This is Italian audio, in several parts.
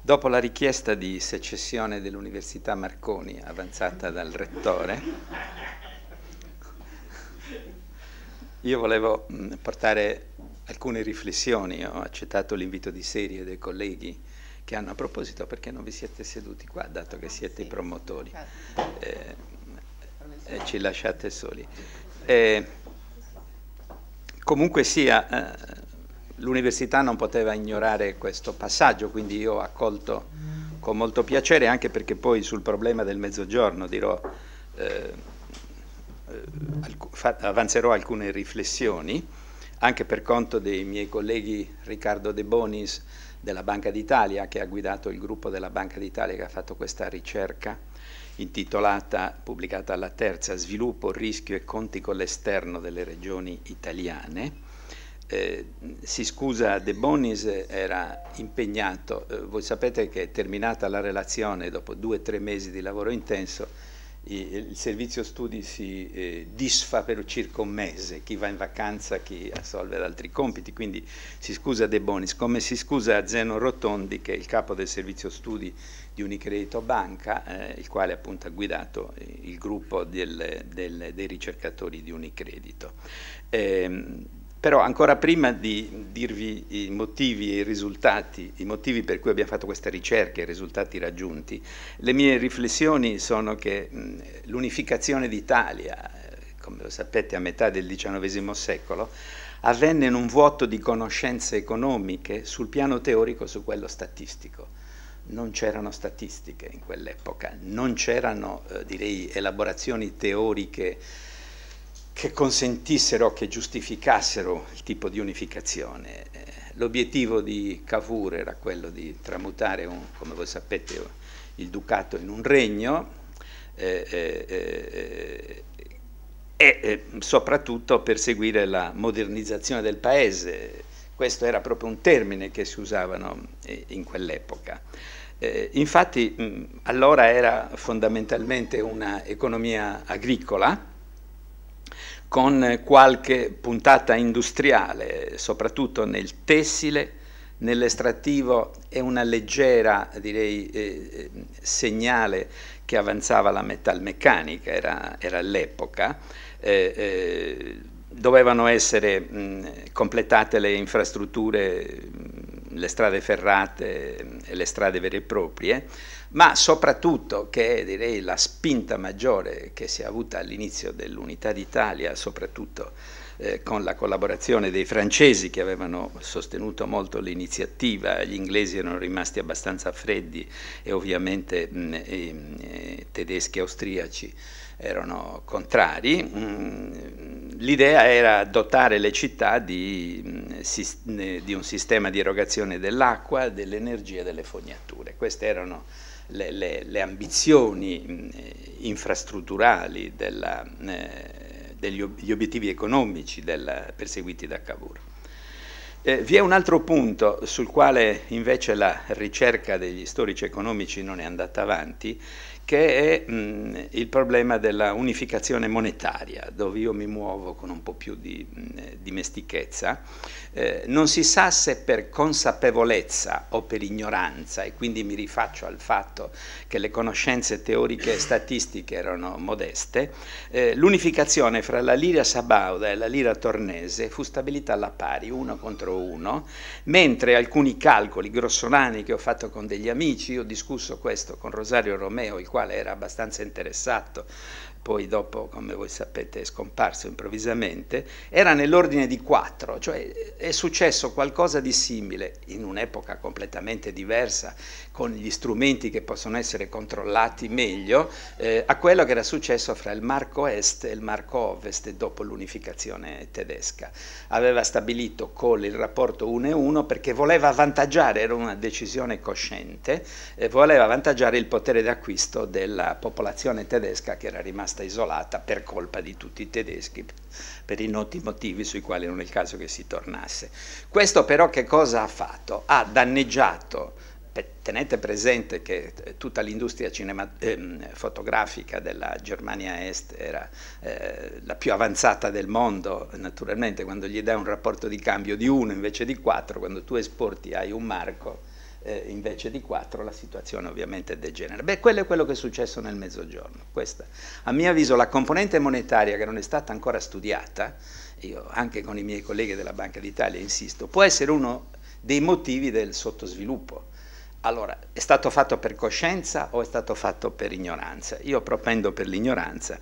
Dopo la richiesta di secessione dell'Università Marconi avanzata dal rettore, io volevo mm, portare alcune riflessioni, ho accettato l'invito di serie dei colleghi che hanno a proposito perché non vi siete seduti qua, dato che ah, siete i promotori. Certo. Eh, eh, ci lasciate soli. Eh, comunque sia, eh, l'università non poteva ignorare questo passaggio, quindi io ho accolto con molto piacere, anche perché poi sul problema del mezzogiorno dirò, eh, eh, avanzerò alcune riflessioni, anche per conto dei miei colleghi Riccardo De Bonis, della Banca d'Italia, che ha guidato il gruppo della Banca d'Italia che ha fatto questa ricerca intitolata, pubblicata alla terza, Sviluppo, rischio e conti con l'esterno delle regioni italiane. Eh, si scusa, De Bonis era impegnato, eh, voi sapete che terminata la relazione, dopo due o tre mesi di lavoro intenso, il servizio studi si eh, disfa per circa un mese, chi va in vacanza, chi assolve altri compiti, quindi si scusa De Bonis, come si scusa a Zeno Rotondi che è il capo del servizio studi di Unicredito Banca, eh, il quale appunto ha guidato eh, il gruppo del, del, dei ricercatori di Unicredito. Ehm, però ancora prima di dirvi i motivi e i risultati, i motivi per cui abbiamo fatto questa ricerca, e i risultati raggiunti, le mie riflessioni sono che l'unificazione d'Italia, come lo sapete a metà del XIX secolo, avvenne in un vuoto di conoscenze economiche sul piano teorico e su quello statistico non c'erano statistiche in quell'epoca, non c'erano eh, direi elaborazioni teoriche che consentissero, che giustificassero il tipo di unificazione. Eh, l'obiettivo di Cavour era quello di tramutare, un, come voi sapete, il ducato in un regno eh, eh, eh, eh e soprattutto perseguire la modernizzazione del paese. Questo era proprio un termine che si usavano in quell'epoca. Eh, infatti mh, allora era fondamentalmente un'economia agricola con qualche puntata industriale, soprattutto nel tessile, nell'estrattivo e una leggera direi, eh, eh, segnale che avanzava la metalmeccanica, era, era l'epoca. Eh, eh, dovevano essere mh, completate le infrastrutture mh, le strade ferrate ehm, e le strade vere e proprie, ma soprattutto che è direi la spinta maggiore che si è avuta all'inizio dell'Unità d'Italia, soprattutto eh, con la collaborazione dei francesi che avevano sostenuto molto l'iniziativa, gli inglesi erano rimasti abbastanza freddi e ovviamente mh, i, ehm, i eh, tedeschi e austriaci erano contrari. Mm, l'idea era dotare le città di, mm, di, un sistema di erogazione dell'acqua, dell'energia e delle fognature. Queste erano le, le, le ambizioni mm, eh, infrastrutturali della, eh, degli obiettivi economici della, perseguiti da Cavour. Eh, vi è un altro punto sul quale invece la ricerca degli storici economici non è andata avanti, che è mh, mm, il problema della unificazione monetaria, dove io mi muovo con un po' più di mh, mm, dimestichezza, eh, non si sa se per consapevolezza o per ignoranza, e quindi mi rifaccio al fatto che le conoscenze teoriche e statistiche erano modeste, eh, l'unificazione fra la lira sabauda e la lira tornese fu stabilita alla pari, uno contro uno, mentre alcuni calcoli grossolani che ho fatto con degli amici, ho discusso questo con Rosario Romeo, il quale era abbastanza interessato poi dopo, come voi sapete, è scomparso improvvisamente, era nell'ordine di quattro, cioè è successo qualcosa di simile in un'epoca completamente diversa, con gli strumenti che possono essere controllati meglio, eh, a quello che era successo fra il Marco Est e il Marco Ovest dopo l'unificazione tedesca. Aveva stabilito Kohl il rapporto 1 e 1 perché voleva avvantaggiare, era una decisione cosciente, eh, voleva avvantaggiare il potere d'acquisto della popolazione tedesca che era rimasta rimasta isolata per colpa di tutti i tedeschi, per i noti motivi sui quali non è il caso che si tornasse. Questo però che cosa ha fatto? Ha danneggiato tenete presente che eh, tutta l'industria ehm, fotografica della Germania Est era eh, la più avanzata del mondo, naturalmente quando gli dai un rapporto di cambio di 1 invece di 4, quando tu esporti hai un marco eh, invece di 4 la situazione ovviamente degenera. Beh, quello è quello che è successo nel mezzogiorno. Questa, a mio avviso, la componente monetaria che non è stata ancora studiata, io anche con i miei colleghi della Banca d'Italia insisto, può essere uno dei motivi del sottosviluppo. Allora, è stato fatto per coscienza o è stato fatto per ignoranza? Io propendo per l'ignoranza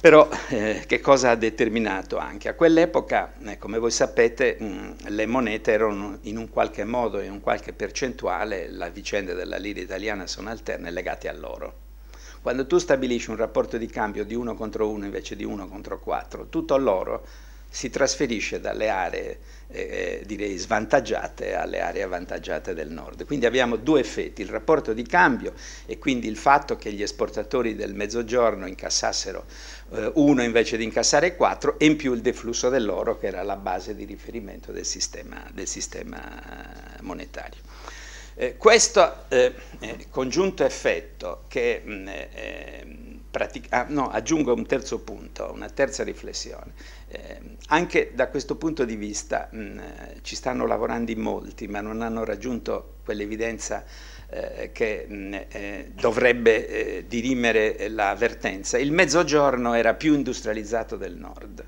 però eh, che cosa ha determinato anche? A quell'epoca, eh, come voi sapete, mh, mm, le monete erano in un qualche modo, in un qualche percentuale, la vicenda della lira italiana sono alterne legate all'oro. Quando tu stabilisci un rapporto di cambio di 1 contro 1 invece di 1 contro 4, tutto l'oro si trasferisce dalle aree eh, eh, direi svantaggiate alle aree avvantaggiate del nord. Quindi abbiamo due effetti, il rapporto di cambio e quindi il fatto che gli esportatori del mezzogiorno incassassero eh, uno invece di incassare quattro e in più il deflusso dell'oro che era la base di riferimento del sistema, del sistema monetario. Eh, questo eh, eh, congiunto effetto che mh, mm, ehm, pratica- ah, no, aggiungo un terzo punto, una terza riflessione. Eh, anche da questo punto di vista mh, mm, ci stanno lavorando in molti, ma non hanno raggiunto quell'evidenza eh, che mh, mm, eh, dovrebbe eh, dirimere la vertenza. Il mezzogiorno era più industrializzato del nord.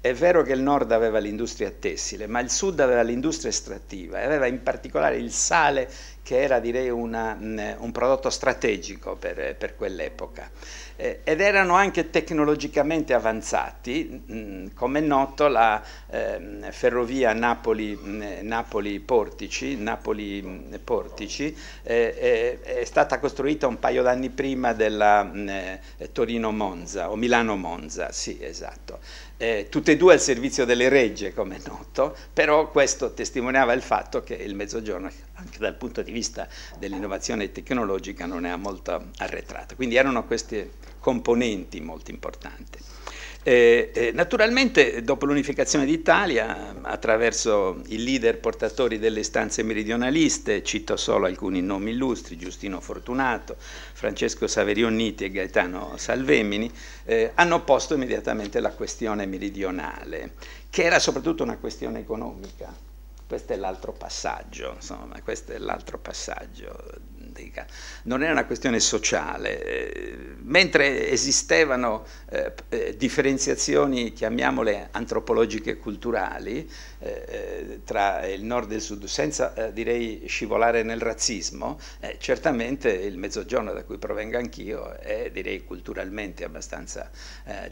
È vero che il nord aveva l'industria tessile, ma il sud aveva l'industria estrattiva e aveva in particolare il sale che era direi una, mm, un prodotto strategico per, per quell'epoca eh, ed erano anche tecnologicamente avanzati, come è noto la eh, ferrovia Napoli-Portici, Napoli Portici, eh, eh, è stata costruita un paio d'anni prima della eh, Torino-Monza o Milano-Monza, sì esatto. Eh, tutte e due al servizio delle regge, come è noto, però questo testimoniava il fatto che il Mezzogiorno, anche dal punto di vista dell'innovazione tecnologica, non era molto arretrato. Quindi erano queste componenti molto importanti. Eh, eh, naturalmente dopo l'unificazione d'Italia, attraverso i leader portatori delle istanze meridionaliste, cito solo alcuni nomi illustri, Giustino Fortunato, Francesco Saverionniti e Gaetano Salvemini, eh, hanno posto immediatamente la questione meridionale, che era soprattutto una questione economica. Questo è l'altro passaggio, insomma, questo è l'altro passaggio policentrica, non è una questione sociale. Eh, mentre esistevano eh, eh, differenziazioni, chiamiamole antropologiche culturali, eh, eh, tra il nord e il sud, senza eh, direi scivolare nel razzismo, certamente il mezzogiorno da cui provengo anch'io è direi culturalmente abbastanza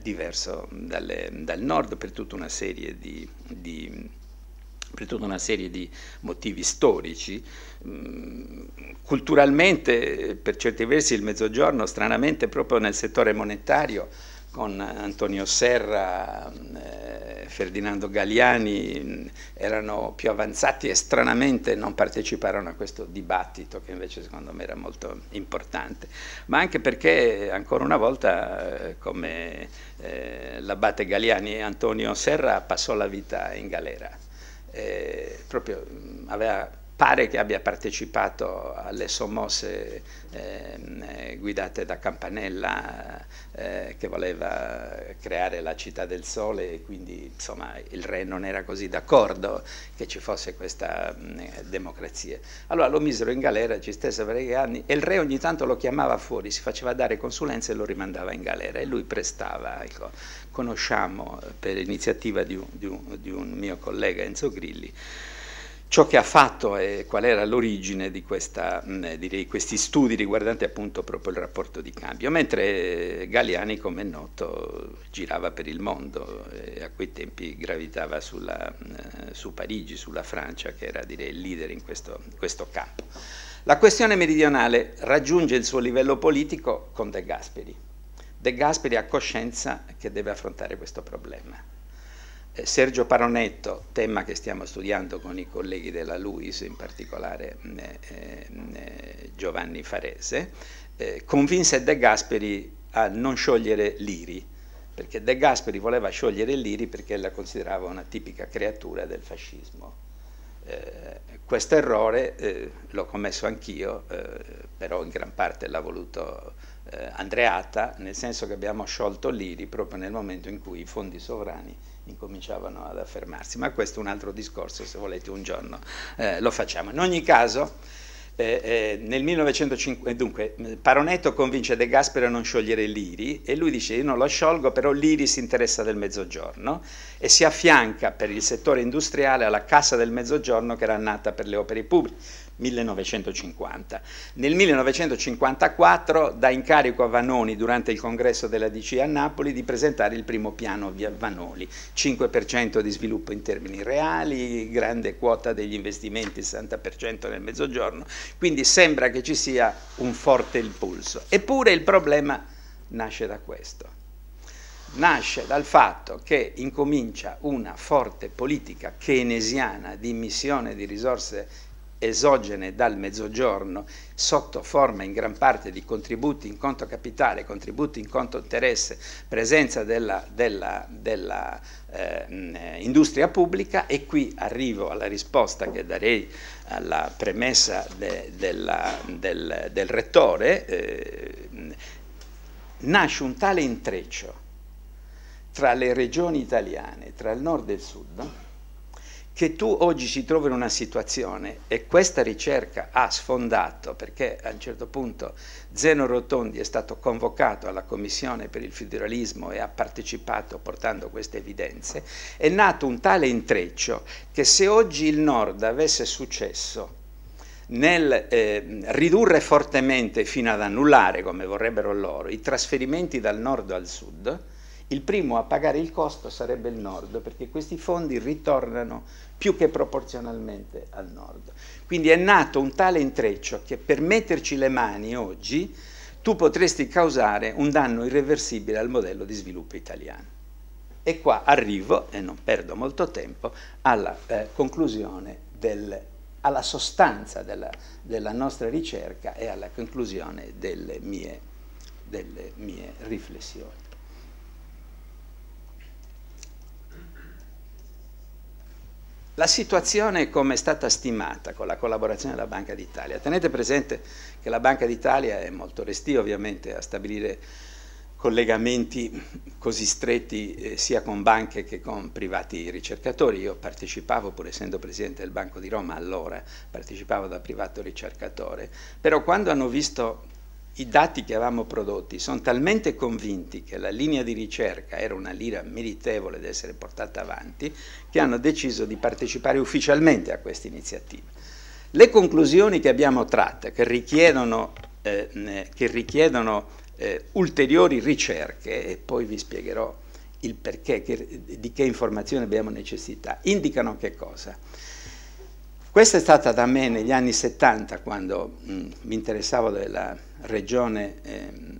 diverso mm, dalle, dal nord per tutta una serie di, di per tutta una serie di motivi storici. Mm, culturalmente, per certi versi, il Mezzogiorno, stranamente, proprio nel settore monetario, con Antonio Serra, mm, eh, Ferdinando Galliani, mm, erano più avanzati e stranamente non parteciparono a questo dibattito che invece secondo me era molto importante, ma anche perché ancora una volta, eh, come eh, l'abate Galliani, Antonio Serra passò la vita in galera eh, proprio mm, aveva pare che abbia partecipato alle sommosse ehm, eh, guidate da Campanella eh, che voleva creare la città del sole e quindi insomma il re non era così d'accordo che ci fosse questa mh, mm, democrazia. Allora lo misero in galera, ci stesse per anni e il re ogni tanto lo chiamava fuori, si faceva dare consulenze e lo rimandava in galera e lui prestava. Ecco. Conosciamo per iniziativa di un, di un, di un mio collega Enzo Grilli ciò che ha fatto e qual era l'origine di questa, direi, questi studi riguardanti appunto proprio il rapporto di cambio, mentre eh, Galliani, come è noto, girava per il mondo e a quei tempi gravitava sulla, su Parigi, sulla Francia, che era direi, il leader in questo, in questo campo. La questione meridionale raggiunge il suo livello politico con De Gasperi. De Gasperi ha coscienza che deve affrontare questo problema eh, Sergio Paronetto, tema che stiamo studiando con i colleghi della LUIS, in particolare mm, eh, mm, eh, Giovanni Farese, eh, convinse De Gasperi a non sciogliere l'Iri, perché De Gasperi voleva sciogliere l'Iri perché la considerava una tipica creatura del fascismo. Eh, questo errore eh, l'ho commesso anch'io, però in gran parte l'ha voluto Andreatta, nel senso che abbiamo sciolto l'Iri proprio nel momento in cui i fondi sovrani incominciavano ad affermarsi, ma questo è un altro discorso, se volete un giorno eh, lo facciamo. In ogni caso, eh, eh, nel 1905, eh, dunque, Paronetto convince De Gasperi a non sciogliere l'Iri e lui dice io non lo sciolgo, però l'Iri si interessa del mezzogiorno e si affianca per il settore industriale alla Cassa del Mezzogiorno che era nata per le opere pubbliche. 1950. Nel 1954 dà incarico a Vanoni durante il congresso della DC a Napoli di presentare il primo piano via Vanoli, 5% di sviluppo in termini reali, grande quota degli investimenti, 60% nel mezzogiorno, quindi sembra che ci sia un forte impulso. Eppure il problema nasce da questo nasce dal fatto che incomincia una forte politica keynesiana di immissione di risorse esogene dal mezzogiorno sotto forma in gran parte di contributi in conto capitale, contributi in conto interesse, presenza della, della, della eh, industria pubblica e qui arrivo alla risposta che darei alla premessa de, della, del, del, rettore, eh, nasce un tale intreccio tra le regioni italiane, tra il nord e il sud, che tu oggi ci trovi in una situazione e questa ricerca ha sfondato perché a un certo punto Zeno Rotondi è stato convocato alla Commissione per il federalismo e ha partecipato portando queste evidenze, è nato un tale intreccio che se oggi il Nord avesse successo nel eh, ridurre fortemente fino ad annullare, come vorrebbero loro, i trasferimenti dal nord al sud, il primo a pagare il costo sarebbe il nord, perché questi fondi ritornano più che proporzionalmente al nord. Quindi è nato un tale intreccio che per metterci le mani oggi tu potresti causare un danno irreversibile al modello di sviluppo italiano. E qua arrivo, e non perdo molto tempo, alla eh, conclusione, del, alla sostanza della, della, nostra ricerca e alla conclusione delle mie, delle mie riflessioni. La situazione come è stata stimata con la collaborazione della Banca d'Italia? Tenete presente che la Banca d'Italia è molto restia ovviamente a stabilire collegamenti così stretti eh, sia con banche che con privati ricercatori. Io partecipavo, pur essendo presidente del Banco di Roma allora, partecipavo da privato ricercatore, però quando hanno visto i dati che avevamo prodotti sono talmente convinti che la linea di ricerca era una lira meritevole di essere portata avanti, che hanno deciso di partecipare ufficialmente a questa iniziativa. Le conclusioni che abbiamo tratto, che richiedono, eh, che richiedono eh, ulteriori ricerche, e poi vi spiegherò il perché, che, di che informazioni abbiamo necessità, indicano che cosa? Questa è stata da me negli anni 70, quando mh, mm, mi interessavo della regione, ehm,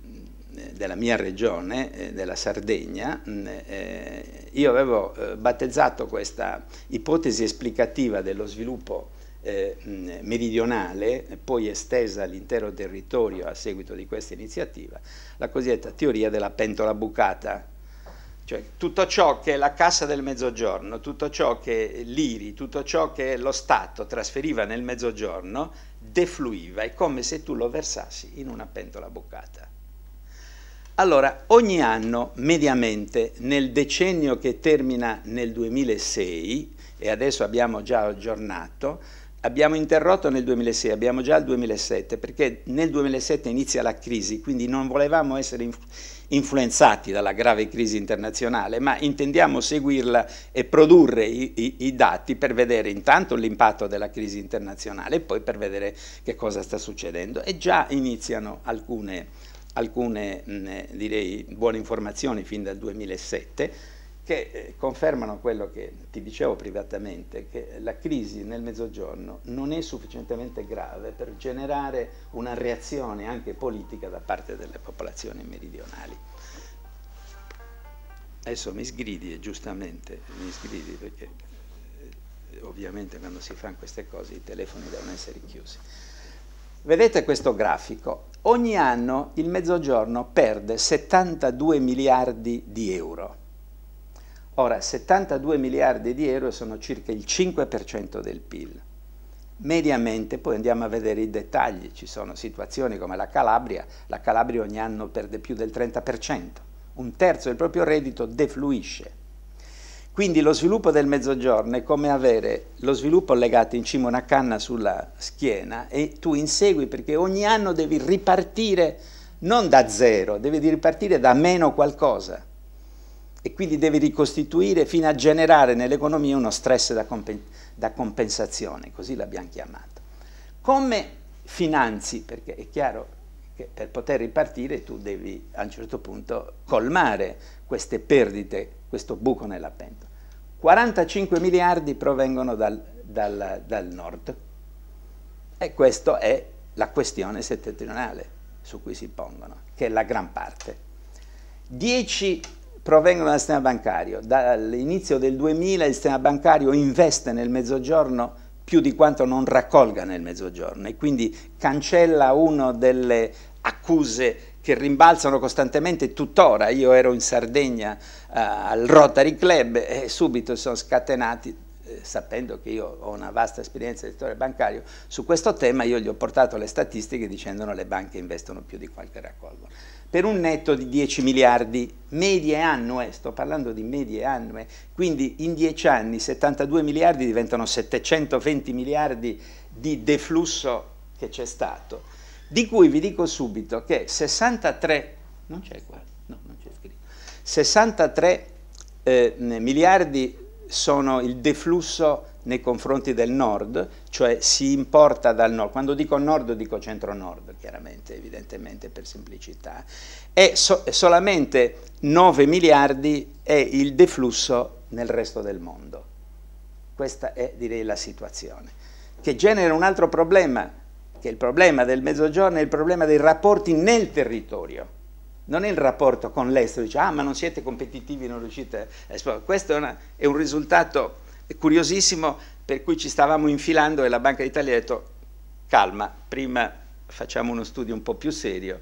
della mia regione, eh, della Sardegna, eh, io avevo eh, battezzato questa ipotesi esplicativa dello sviluppo eh, meridionale, poi estesa all'intero territorio a seguito di questa iniziativa, la cosiddetta teoria della pentola bucata, cioè, tutto ciò che la Cassa del Mezzogiorno, tutto ciò che l'IRI, tutto ciò che lo Stato trasferiva nel Mezzogiorno defluiva, è come se tu lo versassi in una pentola boccata. Allora, ogni anno, mediamente, nel decennio che termina nel 2006, e adesso abbiamo già aggiornato, abbiamo interrotto nel 2006, abbiamo già il 2007, perché nel 2007 inizia la crisi, quindi non volevamo essere influenzati, influenzati dalla grave crisi internazionale, ma intendiamo seguirla e produrre i, i, i dati per vedere intanto l'impatto della crisi internazionale e poi per vedere che cosa sta succedendo. E già iniziano alcune, alcune mh, direi, buone informazioni fin dal 2007, che eh, confermano quello che ti dicevo privatamente, che la crisi nel mezzogiorno non è sufficientemente grave per generare una reazione anche politica da parte delle popolazioni meridionali. Adesso mi sgridi, giustamente mi sgridi, perché eh, ovviamente quando si fanno queste cose i telefoni devono essere chiusi. Vedete questo grafico? Ogni anno il mezzogiorno perde 72 miliardi di euro Ora, 72 miliardi di euro sono circa il 5% del PIL. Mediamente, poi andiamo a vedere i dettagli, ci sono situazioni come la Calabria, la Calabria ogni anno perde più del 30%, un terzo del proprio reddito defluisce. Quindi lo sviluppo del mezzogiorno è come avere lo sviluppo legato in cima a una canna sulla schiena e tu insegui perché ogni anno devi ripartire non da zero, devi ripartire da meno qualcosa e quindi devi ricostituire fino a generare nell'economia uno stress da, compen da compensazione, così l'abbiamo chiamato. Come finanzi, perché è chiaro che per poter ripartire tu devi a un certo punto colmare queste perdite, questo buco nella pentola. 45 miliardi provengono dal, dal, dal nord e questa è la questione settentrionale su cui si pongono, che è la gran parte. 10 provengono dal sistema bancario. Dall'inizio del 2000 il sistema bancario investe nel mezzogiorno più di quanto non raccolga nel mezzogiorno e quindi cancella una delle accuse che rimbalzano costantemente tuttora. Io ero in Sardegna uh, al Rotary Club e subito sono scatenati eh, sapendo che io ho una vasta esperienza di settore bancario, su questo tema io gli ho portato le statistiche dicendo che le banche investono più di qualche raccolgono per un netto di 10 miliardi, medie annue, sto parlando di medie annue, quindi in 10 anni 72 miliardi diventano 720 miliardi di deflusso che c'è stato, di cui vi dico subito che 63, non c'è qua, no, non c'è scritto, 63 eh, miliardi sono il deflusso nei confronti del nord, cioè si importa dal nord, quando dico nord dico centro-nord, chiaramente, evidentemente per semplicità, e so solamente 9 miliardi è il deflusso nel resto del mondo. Questa è direi la situazione, che genera un altro problema, che è il problema del mezzogiorno, è il problema dei rapporti nel territorio non è il rapporto con l'estero, dice ah ma non siete competitivi, non riuscite a esportare. Questo è, una, è, un risultato curiosissimo per cui ci stavamo infilando e la Banca d'Italia ha detto calma, prima facciamo uno studio un po' più serio.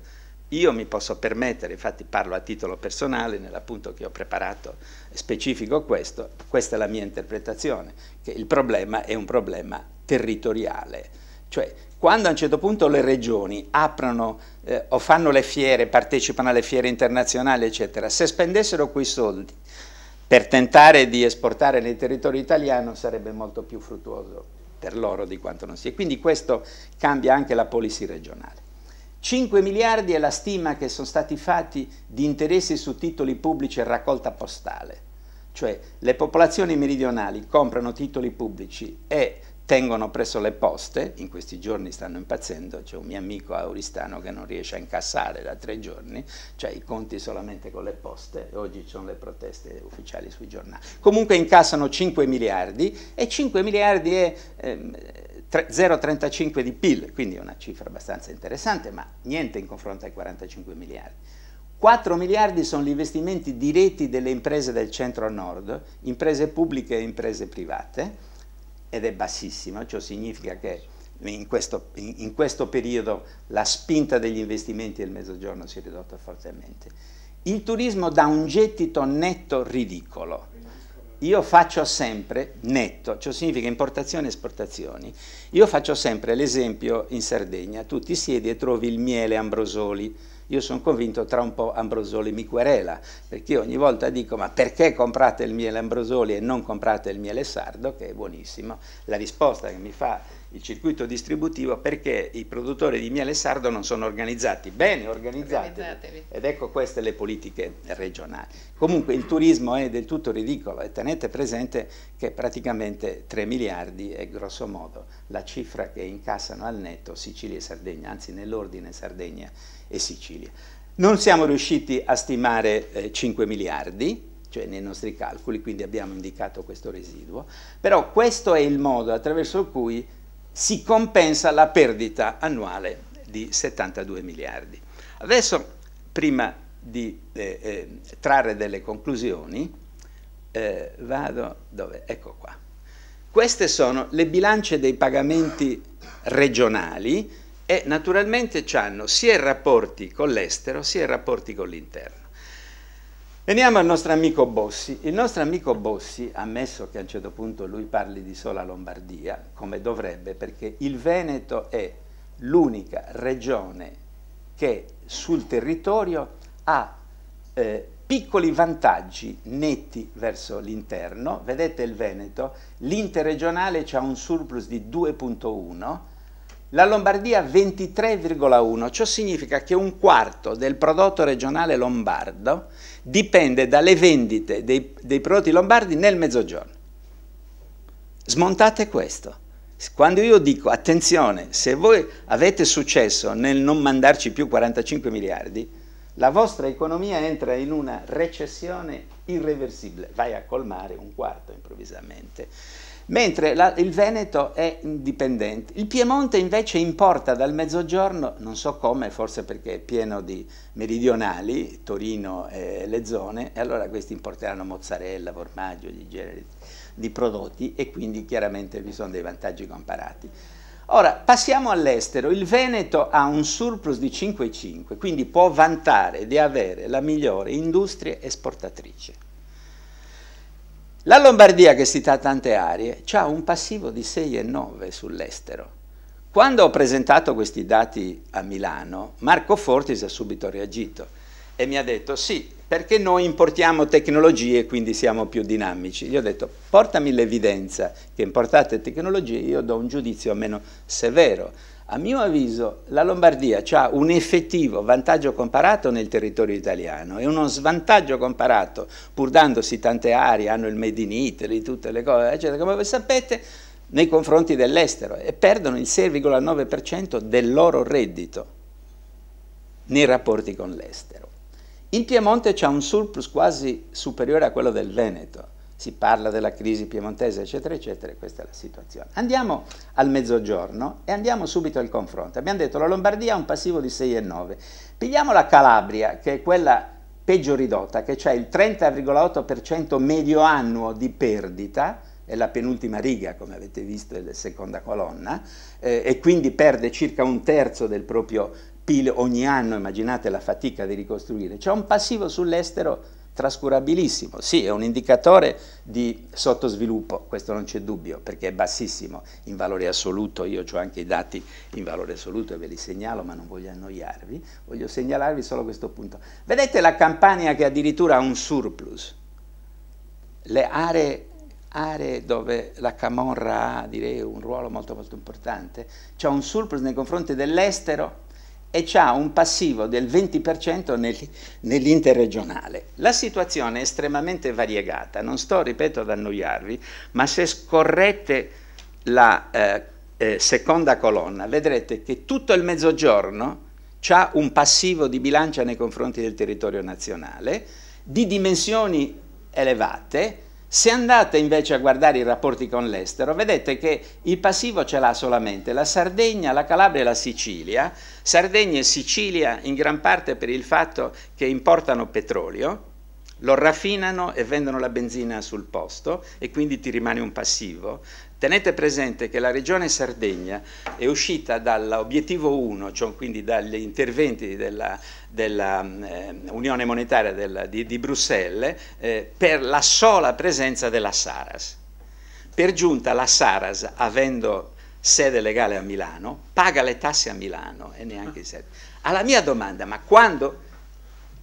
Io mi posso permettere, infatti parlo a titolo personale, nell'appunto che ho preparato specifico questo, questa è la mia interpretazione, che il problema è un problema territoriale cioè, quando a un certo punto le regioni aprono eh, o fanno le fiere, partecipano alle fiere internazionali, eccetera, se spendessero quei soldi per tentare di esportare nel territorio italiano sarebbe molto più fruttuoso per loro di quanto non sia. Quindi questo cambia anche la policy regionale. 5 miliardi è la stima che sono stati fatti di interessi su titoli pubblici e raccolta postale, cioè le popolazioni meridionali comprano titoli pubblici e tengono presso le poste, in questi giorni stanno impazzendo, c'è un mio amico auristano che non riesce a incassare da tre giorni, cioè i conti solamente con le poste, oggi ci sono le proteste ufficiali sui giornali. Comunque incassano 5 miliardi e 5 miliardi è ehm, 0,35 di PIL, quindi è una cifra abbastanza interessante, ma niente in confronto ai 45 miliardi. 4 miliardi sono gli investimenti diretti delle imprese del centro-nord, imprese pubbliche e imprese private, ed è bassissima, ciò significa che in questo, in questo periodo la spinta degli investimenti del Mezzogiorno si è ridotta fortemente. Il turismo dà un gettito netto ridicolo. Io faccio sempre netto, ciò significa importazioni e esportazioni. Io faccio sempre l'esempio in Sardegna, tu ti siedi e trovi il miele Ambrosoli, io sono convinto tra un po' Ambrosoli mi querela, perché io ogni volta dico ma perché comprate il miele Ambrosoli e non comprate il miele sardo, che è buonissimo, la risposta che mi fa il circuito distributivo perché i produttori di miele sardo non sono organizzati, bene organizzati, ed ecco queste le politiche regionali. Comunque il turismo è del tutto ridicolo e tenete presente che praticamente 3 miliardi è grosso modo la cifra che incassano al netto Sicilia e Sardegna, anzi nell'ordine Sardegna e Sicilia. Non siamo riusciti a stimare eh, 5 miliardi, cioè nei nostri calcoli, quindi abbiamo indicato questo residuo, però questo è il modo attraverso cui si compensa la perdita annuale di 72 miliardi. Adesso, prima di eh, eh, trarre delle conclusioni, eh, vado dove? Ecco qua. Queste sono le bilance dei pagamenti regionali e naturalmente hanno sia i rapporti con l'estero sia i rapporti con l'interno. Veniamo al nostro amico Bossi. Il nostro amico Bossi, ammesso che a un certo punto lui parli di sola Lombardia, come dovrebbe, perché il Veneto è l'unica regione che sul territorio ha eh, piccoli vantaggi netti verso l'interno. Vedete il Veneto, l'interregionale ha un surplus di 2.1 la Lombardia 23,1, ciò significa che un quarto del prodotto regionale lombardo dipende dalle vendite dei, dei prodotti lombardi nel mezzogiorno. Smontate questo. Quando io dico attenzione, se voi avete successo nel non mandarci più 45 miliardi, la vostra economia entra in una recessione irreversibile, vai a colmare un quarto improvvisamente mentre la, il Veneto è indipendente. Il Piemonte invece importa dal mezzogiorno, non so come, forse perché è pieno di meridionali, Torino e le zone, e allora questi importeranno mozzarella, formaggio, di generi di prodotti e quindi chiaramente vi sono dei vantaggi comparati. Ora, passiamo all'estero. Il Veneto ha un surplus di 5,5, quindi può vantare di avere la migliore industria esportatrice. La Lombardia, che si dà tante aree, ha un passivo di 6,9 sull'estero. Quando ho presentato questi dati a Milano, Marco Fortis ha subito reagito e mi ha detto sì, perché noi importiamo tecnologie e quindi siamo più dinamici. Gli ho detto portami l'evidenza che importate tecnologie, io do un giudizio meno severo a mio avviso la Lombardia ha un effettivo vantaggio comparato nel territorio italiano e uno svantaggio comparato, pur dandosi tante aree, hanno il Made in Italy, tutte le cose, eccetera, come voi sapete, nei confronti dell'estero e perdono il 6,9% del loro reddito nei rapporti con l'estero. Il Piemonte ha un surplus quasi superiore a quello del Veneto si parla della crisi piemontese, eccetera, eccetera, questa è la situazione. Andiamo al mezzogiorno e andiamo subito al confronto. Abbiamo detto che la Lombardia ha un passivo di 6,9. Pigliamo la Calabria, che è quella peggio ridotta, che c'è il 30,8% medio annuo di perdita, è la penultima riga, come avete visto, è la seconda colonna, eh, e quindi perde circa un terzo del proprio PIL ogni anno, immaginate la fatica di ricostruire. C'è un passivo sull'estero trascurabilissimo, sì è un indicatore di sottosviluppo, questo non c'è dubbio perché è bassissimo in valore assoluto, io ho anche i dati in valore assoluto e ve li segnalo ma non voglio annoiarvi, voglio segnalarvi solo questo punto. Vedete la Campania che addirittura ha un surplus, le aree aree dove la Camorra ha direi, un ruolo molto molto importante, c'è un surplus nei confronti dell'estero e ha un passivo del 20% nel, nell'interregionale. La situazione è estremamente variegata, non sto, ripeto, ad annoiarvi, ma se scorrete la eh, eh, seconda colonna vedrete che tutto il mezzogiorno ha un passivo di bilancia nei confronti del territorio nazionale di dimensioni elevate, se andate invece a guardare i rapporti con l'estero, vedete che il passivo ce l'ha solamente la Sardegna, la Calabria e la Sicilia, Sardegna e Sicilia in gran parte per il fatto che importano petrolio, lo raffinano e vendono la benzina sul posto e quindi ti rimane un passivo. Tenete presente che la Regione Sardegna è uscita dall'obiettivo 1, cioè quindi dagli interventi dell'Unione ehm, eh, Monetaria della, di, di, Bruxelles, eh, per la sola presenza della Saras. Per giunta la Saras, avendo sede legale a Milano, paga le tasse a Milano e neanche i sede. Alla mia domanda, ma quando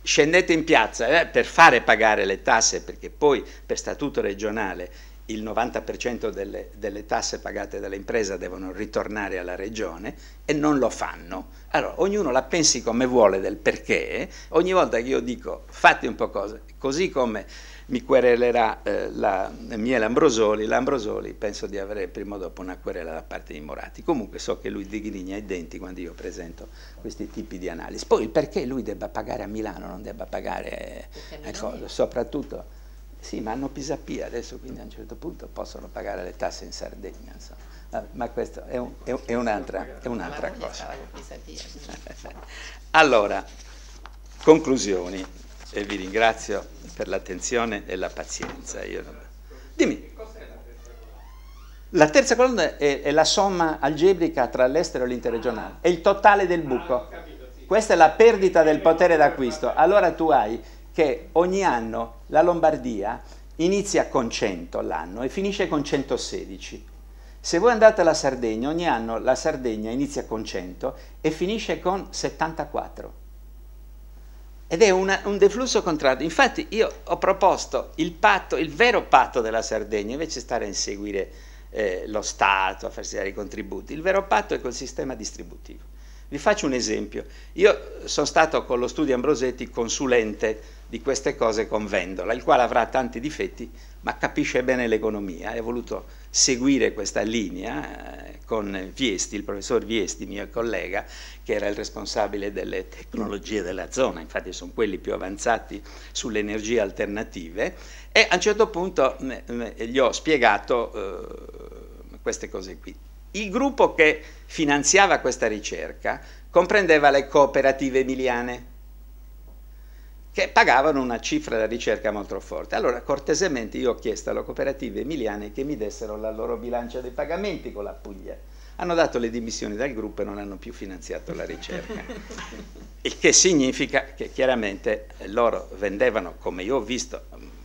scendete in piazza eh, per fare pagare le tasse, perché poi per statuto regionale il 90% delle, delle, tasse pagate dall'impresa devono ritornare alla regione e non lo fanno. Allora, ognuno la pensi come vuole del perché, ogni volta che io dico fate un po' cose, così come mi querelerà eh, la mia Lambrosoli, Lambrosoli penso di avere prima o dopo una querela da parte di Morati, comunque so che lui digrigna i denti quando io presento questi tipi di analisi. Poi il perché lui debba pagare a Milano, non debba pagare, eh, ecco, soprattutto sì, ma hanno Pisapia adesso, quindi a un certo punto possono pagare le tasse in Sardegna. Vabbè, ah, ma questa è, è, è, un'altra, è un'altra cosa. Allora, conclusioni, e vi ringrazio per l'attenzione e la pazienza. Io... Dimmi. La terza colonna è, è, la somma algebrica tra l'estero e l'interregionale, è il totale del buco. Questa è la perdita del potere d'acquisto. Allora tu hai che ogni anno la Lombardia inizia con 100 all'anno e finisce con 116. Se voi andate alla Sardegna, ogni anno la Sardegna inizia con 100 e finisce con 74. Ed è una, un deflusso contrario. Infatti io ho proposto il patto, il vero patto della Sardegna, invece di stare a inseguire eh, lo Stato, a farsi dare i contributi, il vero patto è col sistema distributivo. Vi faccio un esempio. Io sono stato con lo studio Ambrosetti consulente di queste cose con Vendola, il quale avrà tanti difetti, ma capisce bene l'economia e ha voluto seguire questa linea eh, con Viesti, il professor Viesti, mio collega, che era il responsabile delle tecnologie della zona, infatti sono quelli più avanzati sulle energie alternative, e a un certo punto mm, mm, gli ho spiegato eh, queste cose qui. Il gruppo che finanziava questa ricerca comprendeva le cooperative emiliane, che pagavano una cifra da ricerca molto forte. Allora cortesemente io ho chiesto alla cooperativa emiliane che mi dessero la loro bilancia dei pagamenti con la Puglia. Hanno dato le dimissioni dal gruppo e non hanno più finanziato la ricerca. Il che significa che chiaramente loro vendevano, come io ho visto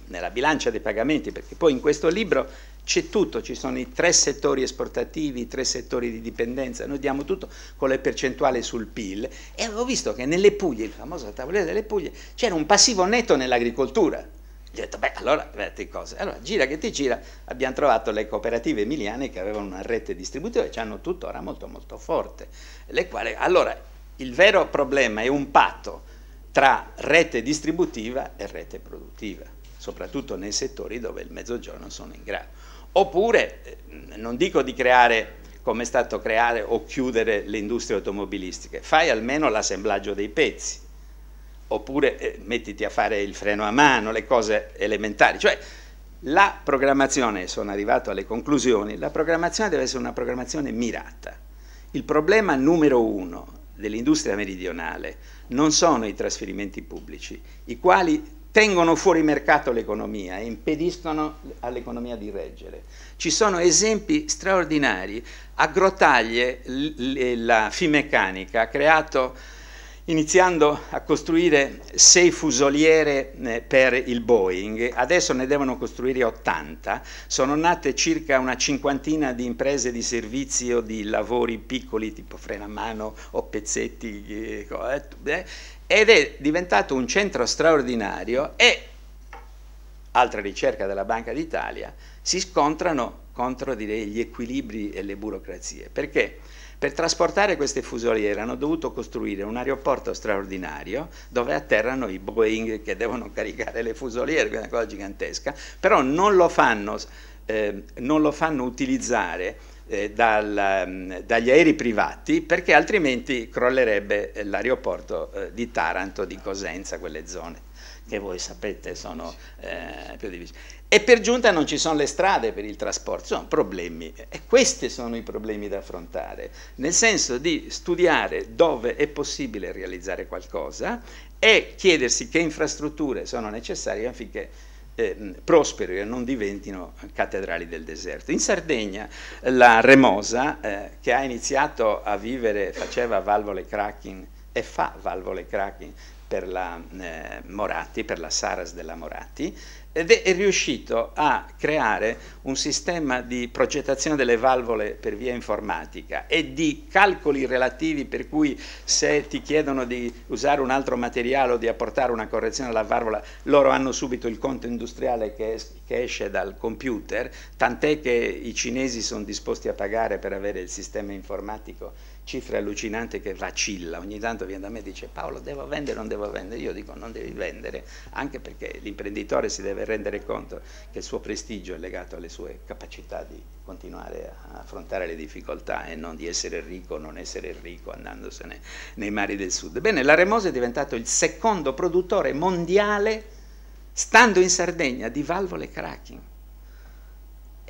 nella bilancia dei pagamenti, perché poi in questo libro c'è tutto, ci sono i tre settori esportativi, i tre settori di dipendenza, noi diamo tutto con le percentuali sul PIL e avevo visto che nelle Puglie, il famoso tavoliere delle Puglie, c'era un passivo netto nell'agricoltura. Gli ho detto, beh, allora, vedi cose. Allora, gira che ti gira, abbiamo trovato le cooperative emiliane che avevano una rete distributiva, e che hanno tuttora molto molto forte, le quali, allora, il vero problema è un patto tra rete distributiva e rete produttiva, soprattutto nei settori dove il mezzogiorno sono in grado oppure eh, non dico di creare come è stato creare o chiudere le industrie automobilistiche, fai almeno l'assemblaggio dei pezzi, oppure eh, mettiti a fare il freno a mano, le cose elementari, cioè la programmazione, sono arrivato alle conclusioni, la programmazione deve essere una programmazione mirata. Il problema numero uno dell'industria meridionale non sono i trasferimenti pubblici, i quali tengono fuori mercato l'economia e impediscono all'economia di reggere. Ci sono esempi straordinari. A Grottaglie eh, la Fimecanica ha creato, iniziando a costruire sei fusoliere eh, per il Boeing, adesso ne devono costruire 80, sono nate circa una cinquantina di imprese di servizio di lavori piccoli tipo frenamano o pezzetti eh, ed è diventato un centro straordinario e, altra ricerca della Banca d'Italia, si scontrano contro direi, gli equilibri e le burocrazie. Perché? Per trasportare queste fusoliere hanno dovuto costruire un aeroporto straordinario dove atterrano i Boeing che devono caricare le fusoliere, è una cosa gigantesca, però non lo fanno, eh, non lo fanno utilizzare eh, dal, mm, dagli aerei privati perché altrimenti crollerebbe eh, l'aeroporto eh, di Taranto, di Cosenza, quelle zone che voi sapete sono eh, più divise. E per giunta non ci sono le strade per il trasporto, sono problemi. E questi sono i problemi da affrontare, nel senso di studiare dove è possibile realizzare qualcosa e chiedersi che infrastrutture sono necessarie affinché eh, prosperi e non diventino cattedrali del deserto. In Sardegna eh, la Remosa, eh, che ha iniziato a vivere, faceva valvole cracking e fa valvole cracking per la eh, Moratti, per la Saras della Moratti, ed è riuscito a creare un sistema di progettazione delle valvole per via informatica e di calcoli relativi per cui se ti chiedono di usare un altro materiale o di apportare una correzione alla valvola, loro hanno subito il conto industriale che, es che esce dal computer, tant'è che i cinesi sono disposti a pagare per avere il sistema informatico cifra allucinante che vacilla, ogni tanto viene da me e dice Paolo devo vendere o non devo vendere, io dico non devi vendere, anche perché l'imprenditore si deve rendere conto che il suo prestigio è legato alle sue capacità di continuare a affrontare le difficoltà e non di essere ricco o non essere ricco andandosene nei mari del sud. Bene, la Remose è diventato il secondo produttore mondiale, stando in Sardegna, di valvole cracking.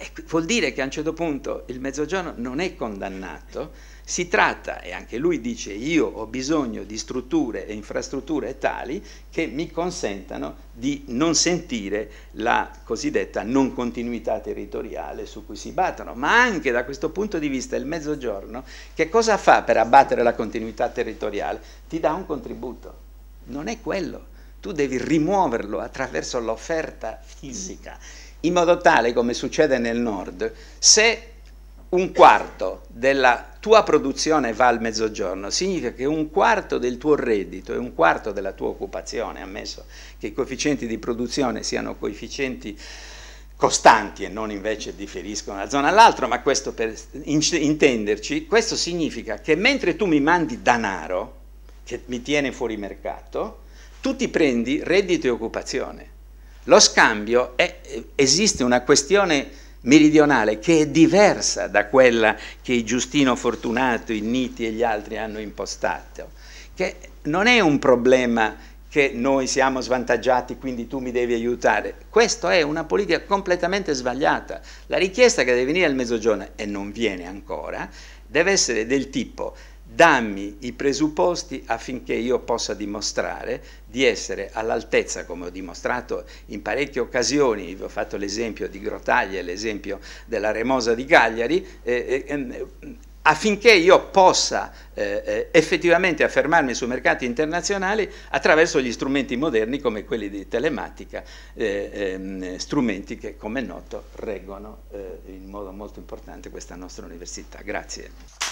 E vuol dire che a un certo punto il mezzogiorno non è condannato, si tratta, e anche lui dice, io ho bisogno di strutture e infrastrutture tali che mi consentano di non sentire la cosiddetta non continuità territoriale su cui si battono, ma anche da questo punto di vista il mezzogiorno che cosa fa per abbattere la continuità territoriale? Ti dà un contributo, non è quello, tu devi rimuoverlo attraverso l'offerta fisica. Mm in modo tale, come succede nel nord, se un quarto della tua produzione va al mezzogiorno, significa che un quarto del tuo reddito e un quarto della tua occupazione, ammesso che i coefficienti di produzione siano coefficienti costanti e non invece differiscono da una zona all'altra, ma questo per intenderci, questo significa che mentre tu mi mandi danaro, che mi tiene fuori mercato, tu ti prendi reddito e occupazione. Lo scambio è, esiste una questione meridionale che è diversa da quella che Giustino Fortunato, i Niti e gli altri hanno impostato, che non è un problema che noi siamo svantaggiati, quindi tu mi devi aiutare. Questa è una politica completamente sbagliata. La richiesta che deve venire al Mezzogiorno, e non viene ancora, deve essere del tipo dammi i presupposti affinché io possa dimostrare di essere all'altezza, come ho dimostrato in parecchie occasioni, vi ho fatto l'esempio di Grotaglia, l'esempio della Remosa di Cagliari, eh, eh, ehm, affinché io possa eh, eh, effettivamente affermarmi sui mercati internazionali attraverso gli strumenti moderni come quelli di telematica, eh, ehm, strumenti che come è noto reggono eh, in modo molto importante questa nostra università. Grazie.